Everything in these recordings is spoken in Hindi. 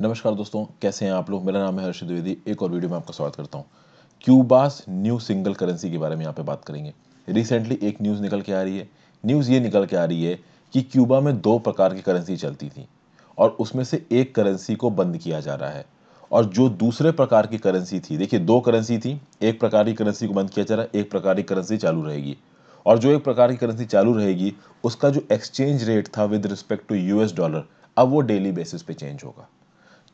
नमस्कार दोस्तों कैसे हैं आप लोग मेरा नाम है हर्ष द्विवेदी एक और वीडियो में आपका स्वागत करता हूं क्यूबास न्यू सिंगल करेंसी के बारे में यहाँ पे बात करेंगे रिसेंटली एक न्यूज़ निकल के आ रही है न्यूज़ ये निकल के आ रही है कि क्यूबा में दो प्रकार की करेंसी चलती थी और उसमें से एक करेंसी को बंद किया जा रहा है और जो दूसरे प्रकार की करेंसी थी देखिए दो करेंसी थी एक प्रकार की करेंसी को बंद किया जा रहा है एक प्रकार की करेंसी चालू रहेगी और जो एक प्रकार की करेंसी चालू रहेगी उसका जो एक्सचेंज रेट था with respect to US dollar अब वो डेली बेसिस पे चेंज होगा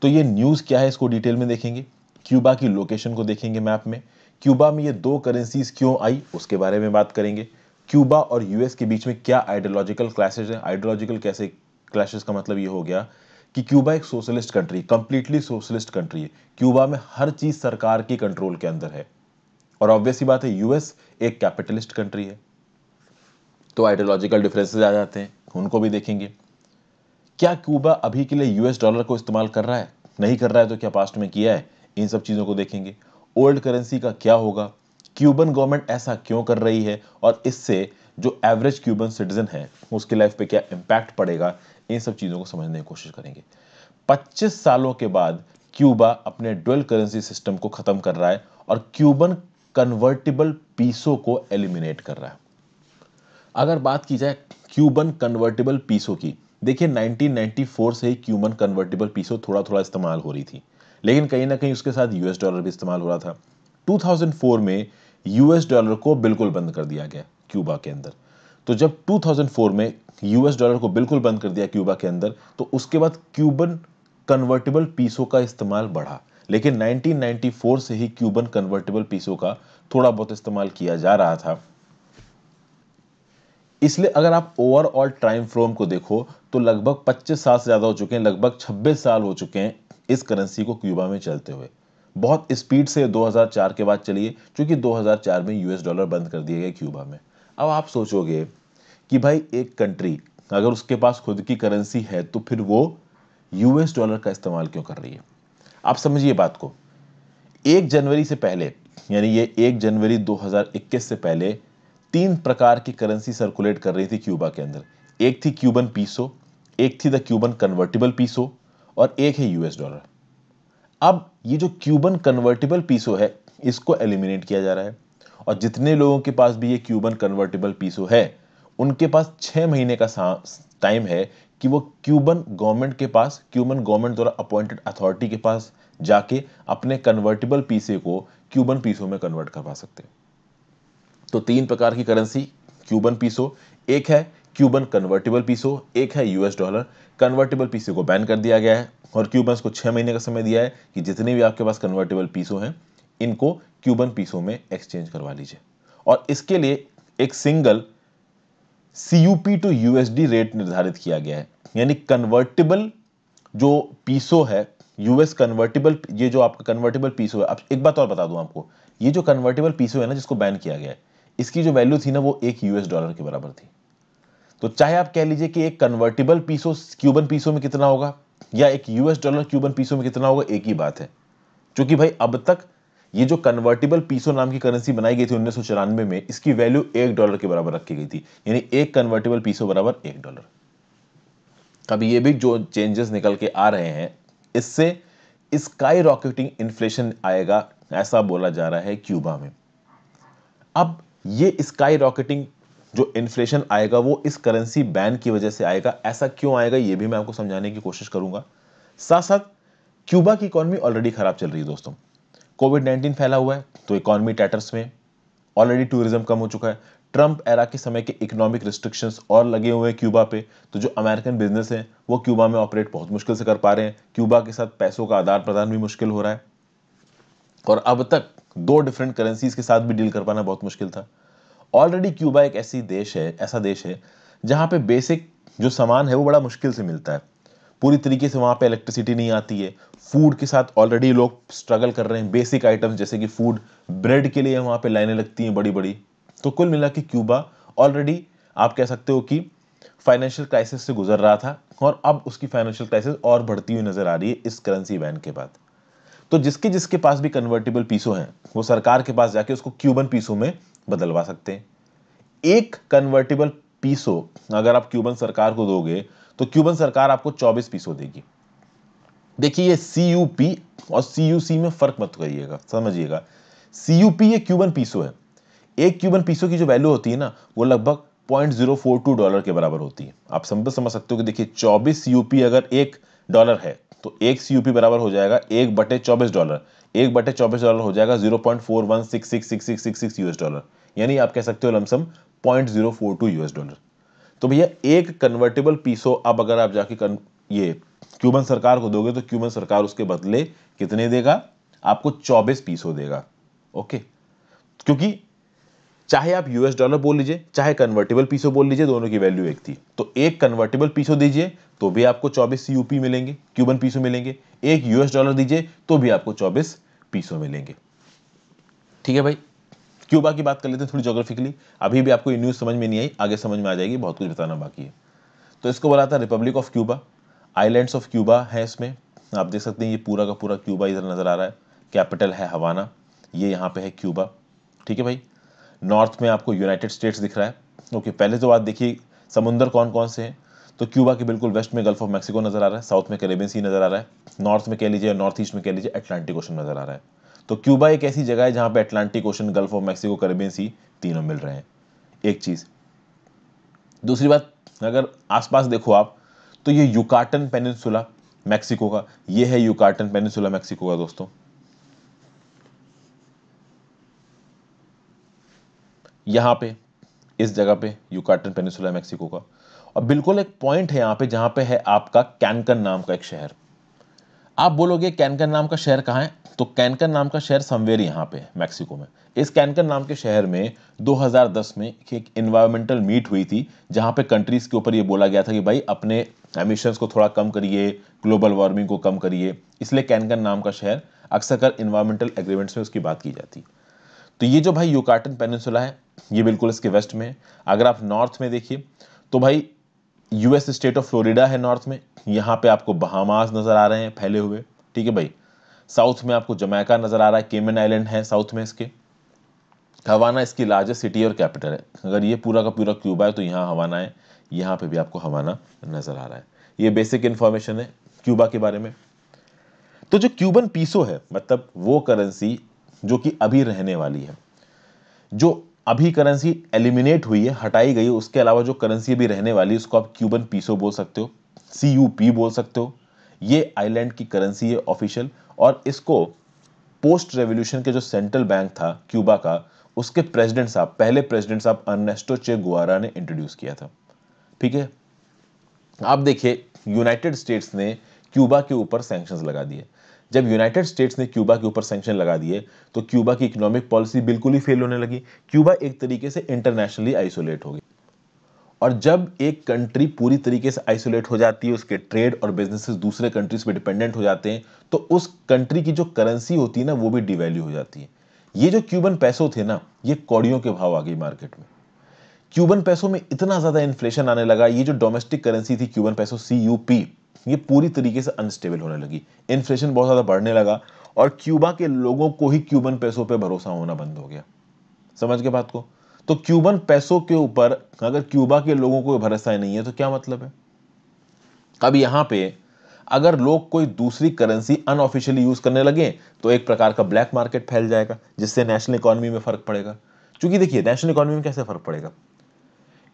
तो ये न्यूज़ क्या है इसको डिटेल में देखेंगे क्यूबा की लोकेशन को देखेंगे मैप में क्यूबा में ये दो करेंसीज क्यों आई उसके बारे में बात करेंगे क्यूबा और यूएस के बीच में क्या आइडियोलॉजिकल क्लैशेज है आइडियोलॉजिकल कैसे क्लैशेज का मतलब ये हो गया कि क्यूबा एक socialist country completely socialist country है क्यूबा में हर चीज़ सरकार के कंट्रोल के अंदर है और ऑब्वियस बात है यूएस एक कैपिटलिस्ट कंट्री है तो आइडियोलॉजिकल डिफरेंसेज आ जाते हैं उनको भी देखेंगे क्या क्यूबा अभी के लिए यूएस डॉलर को इस्तेमाल कर रहा है नहीं कर रहा है तो क्या पास्ट में किया है इन सब चीज़ों को देखेंगे ओल्ड करेंसी का क्या होगा क्यूबन गवर्नमेंट ऐसा क्यों कर रही है और इससे जो एवरेज क्यूबन सिटीजन है उसकी लाइफ पे क्या इम्पैक्ट पड़ेगा इन सब चीज़ों को समझने की कोशिश करेंगे 25 सालों के बाद क्यूबा अपने ड्वेल करेंसी सिस्टम को ख़त्म कर रहा है और क्यूबन कन्वर्टिबल पीसो को एलिमिनेट कर रहा है अगर बात की जाए क्यूबन कन्वर्टिबल पीसो की देखिए 1994 से ही क्यूमन कन्वर्टेबल पीसो थोड़ा थोड़ा इस्तेमाल हो रही थी लेकिन कहीं ना कहीं उसके साथ यूएस डॉलर भी इस्तेमाल हो रहा था 2004 में यूएस डॉलर को बिल्कुल बंद कर दिया गया क्यूबा के अंदर तो जब 2004 में यूएस डॉलर को बिल्कुल बंद कर दिया क्यूबा के अंदर तो उसके बाद क्यूबन कन्वर्टेबल पीसों का इस्तेमाल बढ़ा लेकिन 1994 से ही क्यूबन कन्वर्टेबल पीसों का थोड़ा बहुत इस्तेमाल किया जा रहा था इसलिए अगर आप ओवरऑल टाइम फ्रेम को देखो तो लगभग 25 साल से ज़्यादा हो चुके हैं लगभग 26 साल हो चुके हैं इस करेंसी को क्यूबा में चलते हुए बहुत स्पीड से 2004 के बाद चलिए क्योंकि 2004 में यूएस डॉलर बंद कर दिए गए क्यूबा में अब आप सोचोगे कि भाई एक कंट्री अगर उसके पास खुद की करेंसी है तो फिर वो यूएस डॉलर का इस्तेमाल क्यों कर रही है आप समझिए बात को एक जनवरी से पहले यानी ये एक जनवरी 2021 से पहले तीन प्रकार की करेंसी सर्कुलेट कर रही थी क्यूबा के अंदर एक थी क्यूबन पीसो एक थी द क्यूबन कन्वर्टिबल पीसो और एक है यूएस डॉलर अब ये जो क्यूबन कन्वर्टिबल पीसो है इसको एलिमिनेट किया जा रहा है और जितने लोगों के पास भी ये क्यूबन कन्वर्टिबल पीसो है उनके पास छः महीने का टाइम है कि वो क्यूबन गवर्नमेंट के पास क्यूबन गवर्नमेंट द्वारा अपॉइंटेड अथॉरिटी के पास जाके अपने कन्वर्टिबल पीसे को क्यूबन पीसो में कन्वर्ट करवा सकते हैं तो तीन प्रकार की करेंसी क्यूबन पीसो एक है क्यूबन कन्वर्टेबल पीसो एक है यूएस डॉलर कन्वर्टेबल पीसो को बैन कर दिया गया है और क्यूबन को छः महीने का समय दिया है कि जितने भी आपके पास कन्वर्टेबल पीसो हैं इनको क्यूबन पीसो में एक्सचेंज करवा लीजिए और इसके लिए एक single C U P to U S D rate निर्धारित किया गया है यानी कन्वर्टेबल जो पीसो है यूएस कन्वर्टेबल ये जो आपका कन्वर्टेबल पीसो है अब एक बात और बता दूं आपको ये जो कन्वर्टेबल पीसो है ना जिसको बैन किया गया है इसकी जो वैल्यू थी ना वो एक यूएस डॉलर के बराबर थी तो चाहे आप कह लीजिए कि एक कन्वर्टेबल पीसो क्यूबन पीसो में कितना होगा या एक यूएस डॉलर क्यूबन पीसो में कितना होगा एक ही बात है क्योंकि भाई अब तक ये जो कन्वर्टेबल पीसो नाम की करेंसी बनाई गई थी उन्नीस में इसकी वैल्यू एक डॉलर के बराबर रखी गई थी यानी एक कन्वर्टेबल पीसो बराबर एक डॉलर अभी ये भी जो चेंजेस निकल के आ रहे हैं इससे स्काई रॉकेटिंग इन्फ्लेशन आएगा ऐसा बोला जा रहा है क्यूबा में अब ये स्काई रॉकेटिंग जो इन्फ्लेशन आएगा वो इस करेंसी बैन की वजह से आएगा ऐसा क्यों आएगा ये भी मैं आपको समझाने की कोशिश करूंगा साथ साथ क्यूबा की इकॉनमी ऑलरेडी खराब चल रही है दोस्तों कोविड नाइन्टीन फैला हुआ है तो इकॉनमी टैटर्स में ऑलरेडी टूरिज्म कम हो चुका है ट्रंप एरा के समय के इकोनॉमिक रिस्ट्रिक्शंस और लगे हुए हैं क्यूबा पे तो जो अमेरिकन बिजनेस हैं वो क्यूबा में ऑपरेट बहुत मुश्किल से कर पा रहे हैं क्यूबा के साथ पैसों का आदान प्रदान भी मुश्किल हो रहा है और अब तक दो डिफरेंट करेंसीज के साथ भी डील कर पाना बहुत मुश्किल था ऑलरेडी क्यूबा एक ऐसी देश है ऐसा देश है जहाँ पे बेसिक जो सामान है वो बड़ा मुश्किल से मिलता है पूरी तरीके से वहाँ पे इलेक्ट्रिसिटी नहीं आती है फूड के साथ ऑलरेडी लोग स्ट्रगल कर रहे हैं बेसिक आइटम्स जैसे कि फूड ब्रेड के लिए वहाँ पे लाइनें लगती हैं बड़ी बड़ी तो कुल मिला के क्यूबा ऑलरेडी आप कह सकते हो कि फाइनेंशियल क्राइसिस से गुजर रहा था और अब उसकी फाइनेंशियल क्राइसिस और बढ़ती हुई नज़र आ रही है इस करेंसी बैन के बाद तो जिसके जिसके पास भी कन्वर्टेबल पीसो हैं वो सरकार के पास जाके उसको क्यूबन पीसो में बदलवा सकते हैं एक कन्वर्टेबल पीसो अगर आप क्यूबन सरकार को दोगे तो क्यूबन सरकार आपको 24 पीसो देगी देखिए ये सी और सीयूसी में फर्क मत करिएगा समझिएगा सी ये क्यूबन पीसो है एक क्यूबन पीसो की जो वैल्यू होती है ना वो लगभग point zero four two dollar के बराबर होती है आप समझ समझ सकते हो कि देखिए चौबीस यूपी अगर एक डॉलर है तो एक सी बराबर हो जाएगा एक बटे चौबीस डॉलर एक बटे चौबीस डॉलर हो जाएगा zero point four one six six six six six six US dollar यानी आप कह सकते हो lump sum point zero four two US dollar तो भैया एक कन्वर्टेबल पीसो अब अगर आप जाके कन, ये क्यूबन सरकार को दोगे तो क्यूबन सरकार उसके बदले कितने देगा आपको चौबीस पीसो देगा ओके क्योंकि चाहे आप यूएस डॉलर बोल लीजिए चाहे कन्वर्टेबल पीसो बोल लीजिए दोनों की वैल्यू एक थी तो एक कन्वर्टेबल पीसो दीजिए तो भी आपको 24 यूपी मिलेंगे क्यूबन पीसो मिलेंगे एक यूएस डॉलर दीजिए तो भी आपको 24 पीसो मिलेंगे ठीक है भाई क्यूबा की बात कर लेते हैं थोड़ी जोग्राफिकली अभी भी आपको ये न्यूज़ समझ में नहीं आई आगे समझ में आ जाएगी बहुत कुछ बताना बाकी है तो इसको बोला था republic of Cuba island of Cuba है इसमें आप देख सकते हैं ये पूरा का पूरा क्यूबा इधर नज़र आ रहा है कैपिटल है हवाना ये यहाँ पे है क्यूबा ठीक है भाई नॉर्थ में आपको यूनाइटेड स्टेट्स दिख रहा है ओके पहले तो बात देखिए समुंदर कौन कौन से हैं तो क्यूबा के बिल्कुल वेस्ट में गल्फ ऑफ मैक्सिको नज़र आ रहा है साउथ में कैरेबियन सी नज़र आ रहा है नॉर्थ में कह लीजिए नॉर्थ ईस्ट में कह लीजिए अटलांटिक ओशन नज़र आ रहा है तो क्यूबा एक ऐसी जगह है जहाँ पर Atlantic ocean gulf of Mexico Caribbean sea तीनों मिल रहे हैं एक चीज़ दूसरी बात अगर आसपास देखो आप तो ये युकाटन पेनिनसुला मैक्सिको का ये है युकाटन पेनिनसुला मैक्सिको का दोस्तों यहाँ पे इस जगह पे यूकाटन पेनिसुला मैक्सिको का और बिल्कुल एक पॉइंट है यहाँ पे जहाँ पे है आपका कैनकन नाम का एक शहर आप बोलोगे कैनकन नाम का शहर कहाँ है तो कैनकन नाम का शहर समवेयर यहाँ पे है मैक्सिको में इस कैनकन नाम के शहर में 2010 में एक इन्वायरमेंटल मीट हुई थी जहाँ पे कंट्रीज़ के ऊपर ये बोला गया था कि भाई अपने एमिशंस को थोड़ा कम करिए ग्लोबल वार्मिंग को कम करिए इसलिए कैनकन नाम का शहर अक्सर कर इन्वायरमेंटल एग्रीमेंट्स में उसकी बात की जाती तो ये जो भाई यूकार्टन पेनिसुला है ये बिल्कुल इसके वेस्ट में है अगर आप नॉर्थ में देखिए तो भाई यूएस स्टेट ऑफ फ्लोरिडा है नॉर्थ में यहाँ पे आपको बहामास नज़र आ रहे हैं फैले हुए ठीक है भाई साउथ में आपको जमैका नज़र आ रहा है केमन आइलैंड है साउथ में इसके हवाना इसकी लार्जेस्ट सिटी और कैपिटल है अगर ये पूरा का पूरा क्यूबा है तो यहाँ हवाना है यहाँ पे भी आपको हवाना नज़र आ रहा है ये बेसिक इन्फॉर्मेशन है क्यूबा के बारे में तो जो क्यूबन पीसो है मतलब वो करेंसी जो कि अभी रहने वाली है जो अभी करेंसी एलिमिनेट हुई है हटाई गई है उसके अलावा जो करेंसी अभी रहने वाली है उसको आप क्यूबन पीसो बोल सकते हो सी यू पी बोल सकते हो ये आइलैंड की करेंसी है ऑफिशियल और इसको पोस्ट रेवोल्यूशन के जो सेंट्रल बैंक था क्यूबा का उसके प्रेसिडेंट साहब पहले प्रेसिडेंट साहब अर्नेस्टो चे गुआरा ने इंट्रोड्यूस किया था ठीक है आप देखिए यूनाइटेड स्टेट्स ने क्यूबा के ऊपर सैंक्शंस लगा दिए जब यूनाइटेड स्टेट्स ने क्यूबा के ऊपर सेंक्शन लगा दिए तो क्यूबा की इकोनॉमिक पॉलिसी बिल्कुल ही फेल होने लगी क्यूबा एक तरीके से इंटरनेशनली आइसोलेट हो गई और जब एक कंट्री पूरी तरीके से आइसोलेट हो जाती है उसके ट्रेड और बिजनेसेस दूसरे कंट्रीज पे डिपेंडेंट हो जाते हैं तो उस कंट्री की जो करेंसी होती है ना वो भी डिवैल्यू हो जाती है ये जो क्यूबन पैसों थे ना ये कौड़ियों के भाव आ गई मार्केट में क्यूबन पैसों में इतना ज़्यादा इन्फ्लेशन आने लगा ये जो डोमेस्टिक करेंसी थी क्यूबन पैसों सी ये पूरी तरीके से अनस्टेबल होने लगी इन्फ्लेशन बहुत ज़्यादा बढ़ने लगा और क्यूबा के लोगों को ही क्यूबन पैसों पर भरोसा होना बंद हो गया समझ के बात को तो क्यूबन पैसों के ऊपर अगर क्यूबा के लोगों को भरोसा नहीं है तो क्या मतलब है अब यहां पे अगर लोग कोई दूसरी करेंसी अनऑफिशियली यूज करने लगे तो एक प्रकार का ब्लैक मार्केट फैल जाएगा जिससे नेशनल इकोनॉमी में फर्क पड़ेगा क्योंकि देखिए नेशनल इकोनॉमी में कैसे फर्क पड़ेगा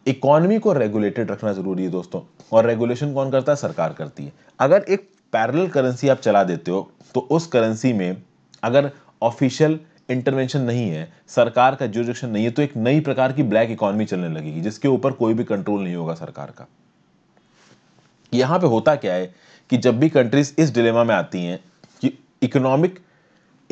इकोनॉमी को रेगुलेटेड रखना जरूरी है दोस्तों और रेगुलेशन कौन करता है सरकार करती है अगर एक पैरल करेंसी आप चला देते हो तो उस करेंसी में अगर ऑफिशियल इंटरवेंशन नहीं है सरकार का जुरिडिक्शन नहीं है तो एक नई प्रकार की ब्लैक इकोनॉमी चलने लगेगी जिसके ऊपर कोई भी कंट्रोल नहीं होगा सरकार का यहां पे होता क्या है कि जब भी कंट्रीज इस डिलेमा में आती हैं कि इकोनॉमिक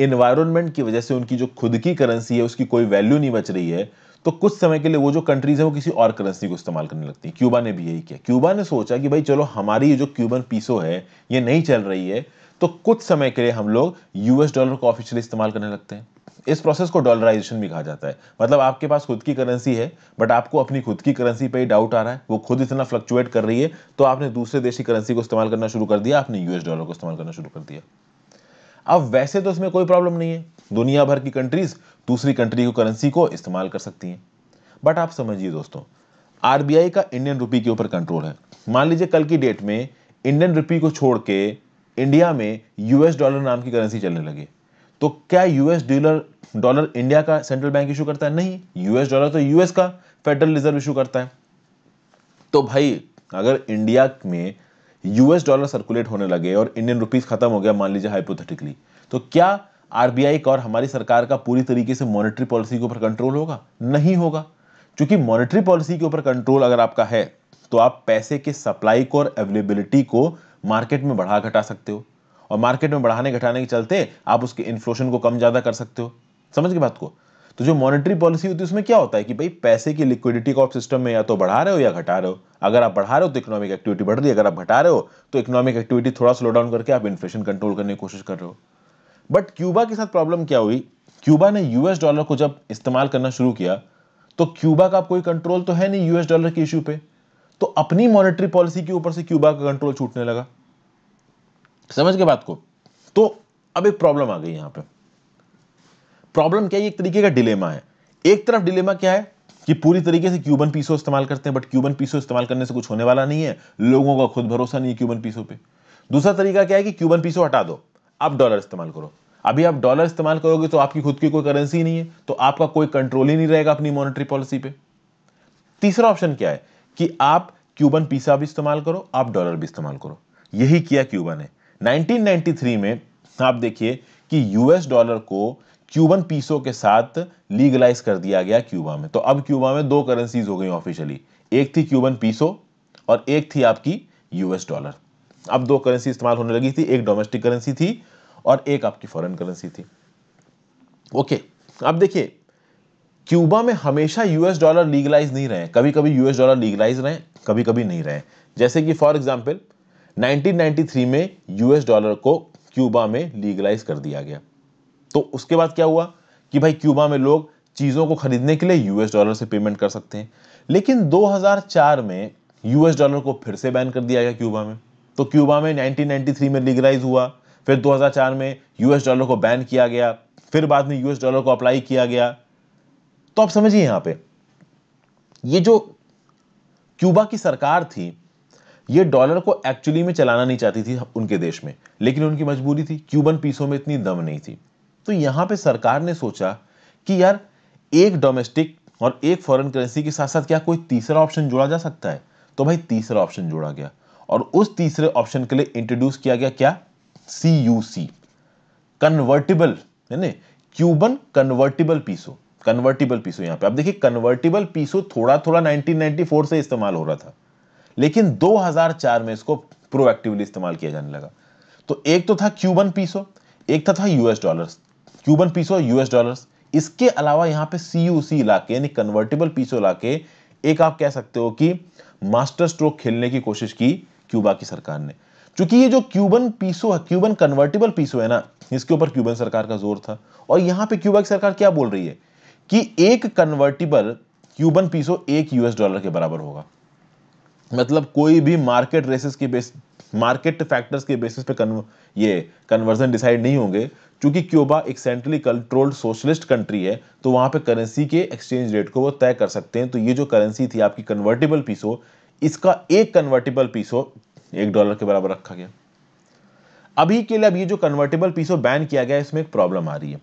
इन्वायरमेंट की वजह से उनकी जो खुद की करेंसी है उसकी कोई वैल्यू नहीं बच रही है तो कुछ समय के लिए वो जो कंट्रीज है वो किसी और करेंसी को इस्तेमाल करने लगती है क्यूबा ने भी यही किया क्यूबा ने सोचा कि भाई चलो हमारी जो क्यूबन पीसो है ये नहीं चल रही है तो कुछ समय के लिए हम लोग यूएस डॉलर को ऑफिशियली इस्तेमाल करने लगते हैं इस प्रोसेस को डॉलराइजेशन भी कहा जाता है मतलब आपके पास खुद की करेंसी है बट आपको अपनी खुद की करेंसी पे ही डाउट आ रहा है वो खुद इतना फ्लक्चुएट कर रही है तो आपने दूसरे देश की करेंसी को इस्तेमाल करना शुरू कर दिया आपने यूएस डॉलर को इस्तेमाल करना शुरू कर दिया अब वैसे तो इसमें कोई प्रॉब्लम नहीं है दुनिया भर की कंट्रीज दूसरी कंट्री को करेंसी को इस्तेमाल कर सकती हैं बट आप समझिए दोस्तों आरबीआई का इंडियन रुपी के ऊपर कंट्रोल है मान लीजिए कल की डेट में इंडियन रुपी को छोड़ के इंडिया में यूएस डॉलर नाम की करेंसी चलने लगे तो क्या यूएस डॉलर डॉलर इंडिया का सेंट्रल बैंक इशू करता है नहीं यूएस डॉलर तो यूएस का फेडरल रिजर्व इशू करता है तो भाई अगर इंडिया में यूएस डॉलर सर्कुलेट होने लगे और इंडियन रुपीज खत्म हो गया मान लीजिए हाइपोथेटिकली तो क्या आरबीआई का और हमारी सरकार का पूरी तरीके से मॉनेटरी पॉलिसी के ऊपर कंट्रोल होगा नहीं होगा क्योंकि मॉनेटरी पॉलिसी के ऊपर कंट्रोल अगर आपका है तो आप पैसे के सप्लाई को और अवेलेबिलिटी को मार्केट में बढ़ा घटा सकते हो और मार्केट में बढ़ाने घटाने के चलते आप उसके इन्फ्लेशन को कम ज़्यादा कर सकते हो समझ के बात को तो जो मॉनेटरी पॉलिसी होती है उसमें क्या होता है कि भाई पैसे की लिक्विडिटी को आप सिस्टम में या तो बढ़ा रहे हो या घटा रहे हो अगर आप बढ़ा रहे हो तो इकोनॉमिक एक्टिविटी बढ़ रही है अगर आप घटा रहे हो तो इकोनॉमिक एक्टिविटी थोड़ा स्लो डाउन करके आप इन्फ्लेशन कंट्रोल करने की कोशिश कर रहे हो बट क्यूबा के साथ प्रॉब्लम क्या हुई क्यूबा ने यूएस डॉलर को जब इस्तेमाल करना शुरू किया तो क्यूबा का कोई कंट्रोल तो है नहीं यूएस डॉलर के इश्यू पे तो अपनी मॉनेटरी पॉलिसी के ऊपर से क्यूबा का कंट्रोल छूटने लगा समझ के बात को तो अब एक प्रॉब्लम आ गई यहां पर प्रॉब्लम क्या है एक तरीके का डिलेमा है एक तरफ डिलेमा क्या है कि पूरी तरीके से क्यूबन पीसो इस्तेमाल करते हैं बट क्यूबन पीसो इस्तेमाल करने से कुछ होने वाला नहीं है लोगों का खुद भरोसा नहीं है क्यूबन पीसो पे दूसरा तरीका क्या है कि क्यूबन पीसो हटा दो आप डॉलर इस्तेमाल करो अभी आप डॉलर इस्तेमाल करोगे तो आपकी खुद की कोई करेंसी नहीं है तो आपका कोई कंट्रोल ही नहीं रहेगा अपनी मॉनेटरी पॉलिसी पे तीसरा ऑप्शन क्या है कि आप क्यूबन पीसा भी इस्तेमाल करो आप डॉलर भी इस्तेमाल करो यही किया क्यूबन ने 1993 में आप देखिए कि यूएस डॉलर को क्यूबन पीसो के साथ लीगलाइज कर दिया गया क्यूबा में तो अब क्यूबा में दो करेंसीज हो गई ऑफिशियली एक थी क्यूबन पीसो और एक थी आपकी यूएस डॉलर अब दो करेंसी इस्तेमाल होने लगी थी एक डोमेस्टिक करेंसी थी और एक आपकी फॉरेन करेंसी थी ओके अब देखिए क्यूबा में हमेशा यूएस डॉलर लीगलाइज नहीं रहे कभी कभी यूएस डॉलर लीगलाइज रहे कभी कभी नहीं रहे जैसे कि फॉर एग्जाम्पल 1993 में यूएस डॉलर को क्यूबा में लीगलाइज कर दिया गया तो उसके बाद क्या हुआ कि भाई क्यूबा में लोग चीज़ों को खरीदने के लिए यूएस डॉलर से पेमेंट कर सकते हैं लेकिन 2004 में यूएस डॉलर को फिर से बैन कर दिया गया क्यूबा में तो क्यूबा में 1993 में लीगलाइज हुआ फिर 2004 में यूएस डॉलर को बैन किया गया फिर बाद में यूएस डॉलर को अप्लाई किया गया तो आप समझिए यहां पे ये जो क्यूबा की सरकार थी ये डॉलर को एक्चुअली में चलाना नहीं चाहती थी उनके देश में लेकिन उनकी मजबूरी थी क्यूबन पीसों में इतनी दम नहीं थी तो यहां पे सरकार ने सोचा कि यार एक डोमेस्टिक और एक फॉरेन करेंसी के साथ साथ क्या कोई तीसरा ऑप्शन जोड़ा जा सकता है तो भाई तीसरा ऑप्शन जोड़ा गया और उस तीसरे ऑप्शन के लिए इंट्रोड्यूस किया गया क्या C U C convertible Cuban convertible peso convertible peso यहां पे आप देखिए कन्वर्टिबल पीसो थोड़ा थोड़ा 1994 से इस्तेमाल हो रहा था लेकिन 2004 में इसको प्रोएक्टिवली इस्तेमाल किया जाने लगा तो एक तो था क्यूबन पीसो एक था, था US dollars Cuban peso US dollars इसके अलावा यहां पे सीयूसी इलाके यानी कन्वर्टेबल पीसो इलाके एक आप कह सकते हो कि मास्टर स्ट्रोक खेलने की कोशिश की क्यूबा की सरकार ने क्योंकि ये जो क्यूबन पीसो है क्यूबन कन्वर्टेबल पीसो है ना इसके ऊपर क्यूबन सरकार का जोर था और यहां पे क्यूबा की सरकार क्या बोल रही है कि एक कन्वर्टेबल क्यूबन पीसो एक यूएस डॉलर के बराबर होगा मतलब कोई भी मार्केट रेसेस के मार्केट फैक्टर्स के बेसिस पे कन्व ये कन्वर्जन डिसाइड नहीं होंगे क्योंकि क्यूबा एक सेंट्रली कंट्रोल्ड सोशलिस्ट कंट्री है तो वहाँ पे करेंसी के एक्सचेंज रेट को वो तय कर सकते हैं तो ये जो करेंसी थी आपकी कन्वर्टेबल पीसो इसका एक कन्वर्टेबल पीसो एक डॉलर के बराबर रखा गया अभी के लिए अब ये जो कन्वर्टेबल पीसो बैन किया गया इसमें एक प्रॉब्लम आ रही है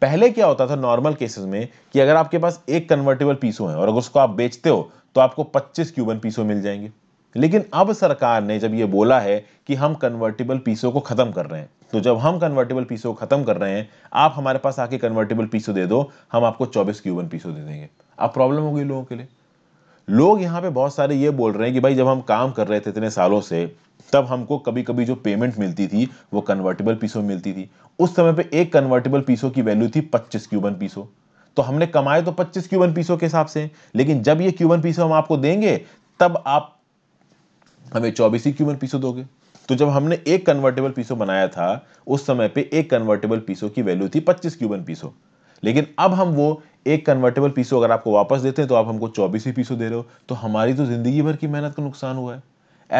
पहले क्या होता था नॉर्मल केसेस में कि अगर आपके पास एक कन्वर्टेबल पीसो है और अगर उसको आप बेचते हो तो आपको 25 क्यूबन पीसो मिल जाएंगे लेकिन अब सरकार ने जब ये बोला है कि हम कन्वर्टेबल पीसों को ख़त्म कर रहे हैं तो जब हम कन्वर्टेबल पीसों को ख़त्म कर रहे हैं आप हमारे पास आके कन्वर्टेबल पीसो दे दो हम आपको चौबीस क्यूबन पीसो दे देंगे अब प्रॉब्लम होगी लोगों के लिए लोग यहाँ पे बहुत सारे ये बोल रहे हैं कि भाई जब हम काम कर रहे थे इतने सालों से तब हमको कभी कभी जो पेमेंट मिलती थी वो कन्वर्टेबल पीसों मिलती थी उस समय पे एक कन्वर्टेबल पीसों की वैल्यू थी 25 क्यूबन पीसों तो हमने कमाए तो 25 क्यूबन पीसों के हिसाब से लेकिन जब ये क्यूबन पीसों हम आपको देंगे तब आप हमें चौबीस ही क्यूमन पीसो दोगे तो जब हमने एक कन्वर्टेबल पीसो बनाया था उस समय पे एक कन्वर्टेबल पीसो की वैल्यू थी 25 क्यूबन पीसो लेकिन अब हम वो एक कन्वर्टेबल पीसो अगर आपको वापस देते हैं तो आप हमको चौबीस ही पीसो दे रहे हो तो हमारी तो जिंदगी भर की मेहनत का नुकसान हुआ है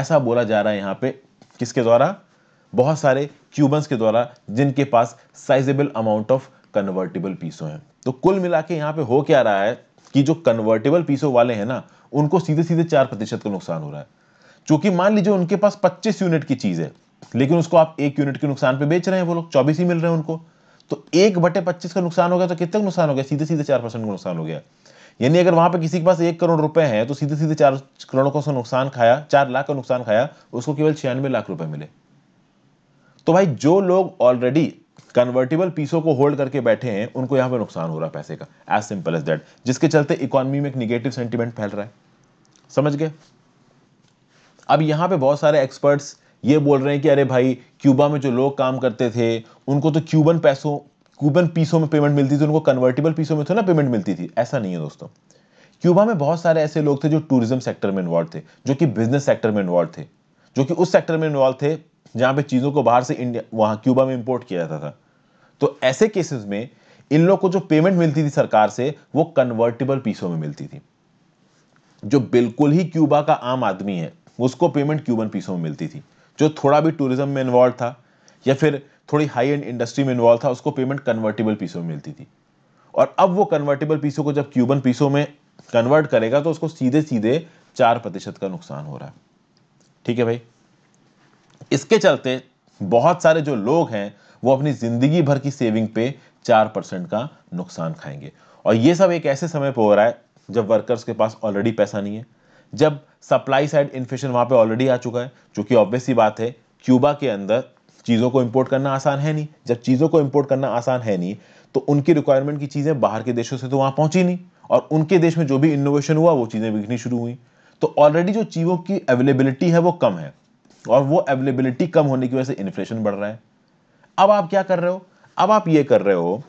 ऐसा बोला जा रहा है यहाँ पे किसके द्वारा बहुत सारे क्यूबन्स के द्वारा जिनके पास sizeable amount of convertible peso हैं तो कुल मिला के यहाँ पे हो क्या रहा है कि जो कन्वर्टेबल पीसो वाले हैं ना उनको सीधे सीधे चार प्रतिशत का नुकसान हो रहा है चूंकि मान लीजिए उनके पास पच्चीस यूनिट की चीज है लेकिन उसको आप एक यूनिट के नुकसान पे बेच रहे हैं वो लोग चौबीस ही मिल रहे हैं उनको तो एक बटे पच्चीस का नुकसान हो गया तो कितना नुकसान हो गया सीधे सीधे चार परसेंट का नुकसान हो गया यानी अगर वहां पे किसी के पास एक करोड़ रुपए है तो सीधे सीधे चार करोड़ का नुकसान खाया चार लाख का नुकसान खाया उसको केवल छियानवे लाख रुपए मिले तो भाई जो लोग ऑलरेडी कन्वर्टेबल पीसों को होल्ड करके बैठे हैं उनको यहां पर नुकसान हो रहा है पैसे का एज सिंपल एज दैट जिसके चलते इकोनॉमी में एक निगेटिव सेंटिमेंट फैल रहा है समझ गए अब यहाँ पे बहुत सारे एक्सपर्ट्स ये बोल रहे हैं कि अरे भाई क्यूबा में जो लोग काम करते थे उनको तो क्यूबन पैसों क्यूबन पीसों में पेमेंट मिलती थी तो उनको कन्वर्टेबल पीसों में तो ना पेमेंट मिलती थी ऐसा नहीं है दोस्तों क्यूबा में बहुत सारे ऐसे लोग थे जो टूरिज्म सेक्टर में इन्वॉल्व थे जो कि बिजनेस सेक्टर में इन्वॉल्व थे जो कि उस सेक्टर में इन्वॉल्व थे जहाँ पे चीज़ों को बाहर से इंडिया वहाँ क्यूबा में इम्पोर्ट किया जाता था तो ऐसे केसेस में इन लोग को जो पेमेंट मिलती थी सरकार से वो कन्वर्टेबल पीसों में मिलती थी जो बिल्कुल ही क्यूबा का आम आदमी है उसको पेमेंट क्यूबन पीसों में मिलती थी जो थोड़ा भी टूरिज्म में इन्वॉल्व था या फिर थोड़ी हाई एंड इंडस्ट्री में इन्वॉल्व था उसको पेमेंट कन्वर्टेबल पीसों में मिलती थी और अब वो कन्वर्टेबल पीसों को जब क्यूबन पीसों में कन्वर्ट करेगा तो उसको सीधे सीधे चार प्रतिशत का नुकसान हो रहा है ठीक है भाई इसके चलते बहुत सारे जो लोग हैं वो अपनी जिंदगी भर की सेविंग पे चार परसेंट का नुकसान खाएंगे और ये सब एक ऐसे समय पर हो रहा है जब वर्कर्स के पास ऑलरेडी पैसा नहीं है जब सप्लाई साइड इन्फ्लेशन वहाँ पे ऑलरेडी आ चुका है चूँकि ऑब्वियस ही बात है क्यूबा के अंदर चीज़ों को इम्पोर्ट करना आसान है नहीं जब चीज़ों को इम्पोर्ट करना आसान है नहीं तो उनकी रिक्वायरमेंट की चीज़ें बाहर के देशों से तो वहाँ पहुँची नहीं और उनके देश में जो भी इनोवेशन हुआ वो चीज़ें बिकनी शुरू हुई तो ऑलरेडी जो चीज़ों की अवेलेबिलिटी है वो कम है और वो अवेलेबिलिटी कम होने की वजह से इन्फ्लेशन बढ़ रहा है अब आप क्या कर रहे हो अब आप ये कर रहे हो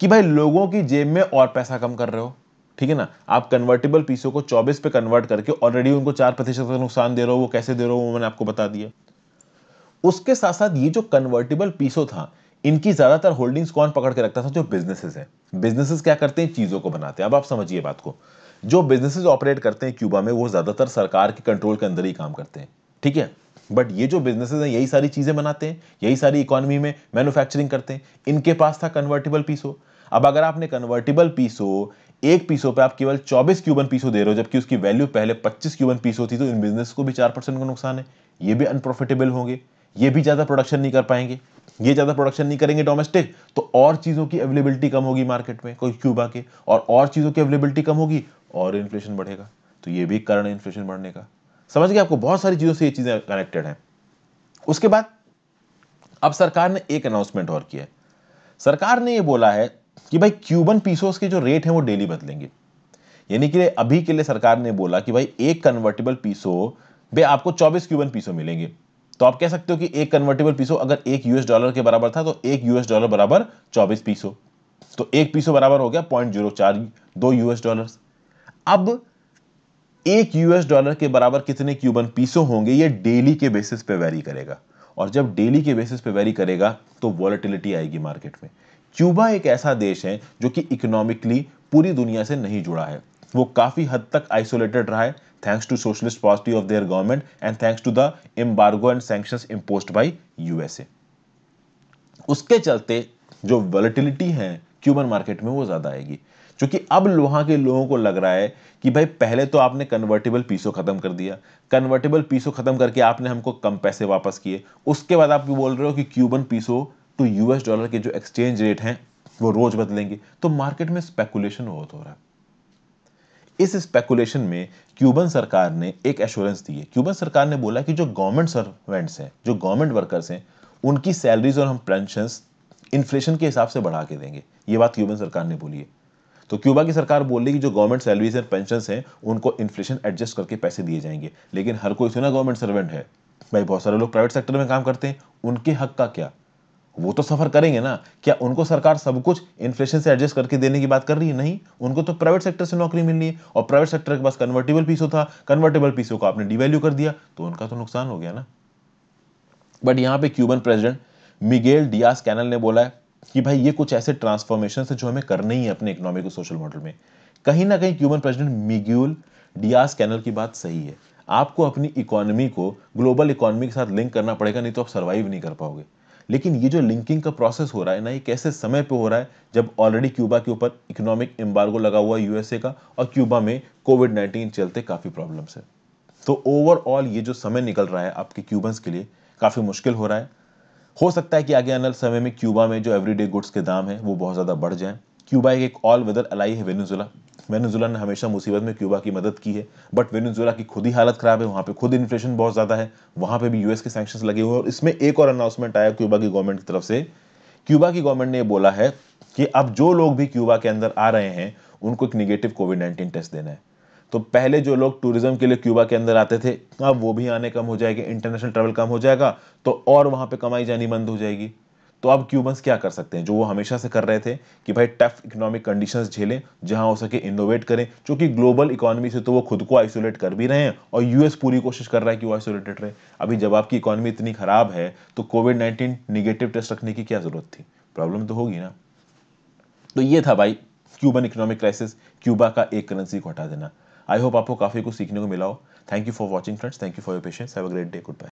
कि भाई लोगों की जेब में और पैसा कम कर रहे हो ठीक है ना आप कन्वर्टेबल पीसों को 24 पे कन्वर्ट करके ऑलरेडी उनको चार प्रतिशत का नुकसान दे रहे हो वो कैसे दे रहे हो वो मैंने आपको बता दिया उसके साथ साथ ये जो कन्वर्टेबल पीसो था इनकी ज्यादातर होल्डिंग्स कौन पकड़ के रखता था जो बिजनेसेस हैं बिजनेसेस क्या करते हैं चीजों को बनाते हैं अब आप समझिए बात को जो बिजनेसेस ऑपरेट करते हैं क्यूबा में वो ज्यादातर सरकार के कंट्रोल के अंदर ही काम करते हैं ठीक है बट ये जो बिजनेसेस हैं यही सारी चीजें बनाते हैं यही सारी इकोनॉमी में मैन्युफैक्चरिंग करते हैं इनके पास था कन्वर्टेबल पीसो अब अगर आपने कन्वर्टेबल पीसो एक पीसो पे आप केवल 24 क्यूबन पीसो दे रहे हो जबकि उसकी वैल्यू पहले 25 क्यूबन पीसो थी तो इन बिजनेस को भी चार परसेंट का नुकसान है ये भी अनप्रॉफिटेबल होंगे ये भी ज़्यादा प्रोडक्शन नहीं कर पाएंगे ये ज़्यादा प्रोडक्शन नहीं करेंगे डोमेस्टिक तो और चीज़ों की अवेलेबिलिटी कम होगी मार्केट में कोई क्यूबा के और और चीज़ों की अवेलेबिलिटी कम होगी और इन्फ्लेशन बढ़ेगा तो ये भी कारण है इन्फ्लेशन बढ़ने का समझ गए आपको बहुत सारी चीज़ों से ये चीज़ें कनेक्टेड हैं उसके बाद अब सरकार ने एक अनाउंसमेंट और किया है सरकार ने ये बोला है कि भाई क्यूबन पीसोस के जो रेट हैं वो डेली बदलेंगे यानी कि अभी के लिए सरकार ने बोला कि भाई एक कन्वर्टेबल पीसो भाई आपको 24 क्यूबन पीसो मिलेंगे तो आप कह सकते हो कि एक कन्वर्टेबल पीसो अगर एक यूएस डॉलर के बराबर था तो एक यूएस डॉलर बराबर 24 पीसो तो एक पीसो बराबर हो गया पॉइंट जीरो चार दो यूएस डॉलर अब एक यूएस डॉलर के बराबर कितने क्यूबन पीसो होंगे ये डेली के बेसिस पे वैरी करेगा और जब डेली के बेसिस पे वैरी करेगा तो वॉलिटिलिटी आएगी मार्केट में क्यूबा एक ऐसा देश है जो कि इकोनॉमिकली पूरी दुनिया से नहीं जुड़ा है वो काफ़ी हद तक आइसोलेटेड रहा है thanks to socialist polity of their government and thanks to the embargo and sanction imposed by USA उसके चलते जो वॉलिटिलिटी है क्यूबन मार्केट में वो ज़्यादा आएगी क्योंकि अब वहाँ के लोगों को लग रहा है कि भाई पहले तो आपने कन्वर्टेबल पीसो ख़त्म कर दिया कन्वर्टेबल पीसो ख़त्म करके आपने हमको कम पैसे वापस किए उसके बाद आप बोल रहे हो कि क्यूबन पीसो तो यूएस डॉलर के जो एक्सचेंज रेट हैं वो रोज बदलेंगे तो मार्केट में स्पेकुलेशन बहुत हो रहा है इस स्पेकुलेशन में क्यूबन सरकार ने एक एश्योरेंस दी है क्यूबन सरकार ने बोला कि जो गवर्नमेंट सर्वेंट्स हैं जो गवर्नमेंट वर्कर्स हैं उनकी सैलरीज और हम पेंशन इन्फ्लेशन के हिसाब से बढ़ा के देंगे ये बात क्यूबन सरकार ने बोली है तो क्यूबा की सरकार बोल रही कि जो गवर्नमेंट सैलरीज और पेंशन हैं उनको इन्फ्लेशन एडजस्ट करके पैसे दिए जाएंगे लेकिन हर कोई सुना गवर्नमेंट सर्वेंट है भाई बहुत सारे लोग प्राइवेट सेक्टर में काम करते हैं उनके हक का क्या वो तो सफर करेंगे ना क्या उनको सरकार सब कुछ इन्फ्लेशन से एडजस्ट करके देने की बात कर रही है नहीं उनको तो प्राइवेट सेक्टर से नौकरी मिलनी है और प्राइवेट सेक्टर के पास कन्वर्टेबल पीसो था कन्वर्टेबल पीसो को आपने डिवेल्यू कर दिया तो उनका तो नुकसान हो गया ना बट यहां पे Cuban president Miguel Diaz Canel ने बोला है कि भाई ये कुछ ऐसे ट्रांसफॉर्मेशन है जो हमें करने ही है अपने इकोनॉमिक और सोशल मॉडल में कहीं ना कहीं Cuban president Miguel Diaz Canel की बात सही है आपको अपनी इकोनॉमी को ग्लोबल इकोनॉमी के साथ लिंक करना पड़ेगा नहीं तो आप सर्वाइव नहीं कर पाओगे लेकिन ये जो लिंकिंग का प्रोसेस हो रहा है ना ये कैसे समय पे हो रहा है जब ऑलरेडी क्यूबा के ऊपर इकोनॉमिक एम्बार्गो लगा हुआ है यूएसए का और क्यूबा में कोविड नाइन्टीन चलते काफ़ी प्रॉब्लम्स है तो ओवरऑल ये जो समय निकल रहा है आपके क्यूबंस के लिए काफ़ी मुश्किल हो रहा है हो सकता है कि आगे आने समय में क्यूबा में जो एवरीडे गुड्स के दाम हैं वो बहुत ज़्यादा बढ़ जाए क्यूबा एक ऑल वेदर अलाई है वेनेजुला वेनेजुला ने हमेशा मुसीबत में क्यूबा की मदद की है बट वेनेजुला की खुद ही हालत ख़राब है वहाँ पे खुद इन्फ्लेशन बहुत ज़्यादा है वहाँ पे भी यूएस के सैक्शन लगे हुए और इसमें एक और अनाउंसमेंट आया क्यूबा की गवर्नमेंट की तरफ से क्यूबा की गवर्नमेंट ने यह बोला है कि अब जो लोग भी क्यूबा के अंदर आ रहे हैं उनको एक निगेटिव कोविड नाइन्टीन टेस्ट देना है तो पहले जो लोग टूरिज्म के लिए क्यूबा के अंदर आते थे अब वो भी आने कम हो जाएगा इंटरनेशनल ट्रेवल कम हो जाएगा तो और वहाँ पर कमाई जानी बंद हो जाएगी तो अब क्यूबंस क्या कर सकते हैं जो वो हमेशा से कर रहे थे कि भाई टफ इकोनॉमिक कंडीशंस झेलें जहां हो सके इनोवेट करें क्योंकि ग्लोबल इकोनॉमी से तो वो खुद को आइसोलेट कर भी रहे हैं और यूएस पूरी कोशिश कर रहा है कि वो आइसोलेटेड रहे अभी जब आपकी इकोनॉमी इतनी खराब है तो कोविड नाइन्टीन निगेटिव टेस्ट रखने की क्या जरूरत थी प्रॉब्लम तो होगी ना तो ये था भाई क्यूबन इकोनॉमिक क्राइसिस क्यूबा का एक करेंसी को हटा देना आई होप आपको काफ़ी कुछ सीखने को मिला हो thank you for watching friends thank you for your patience have a great day good bye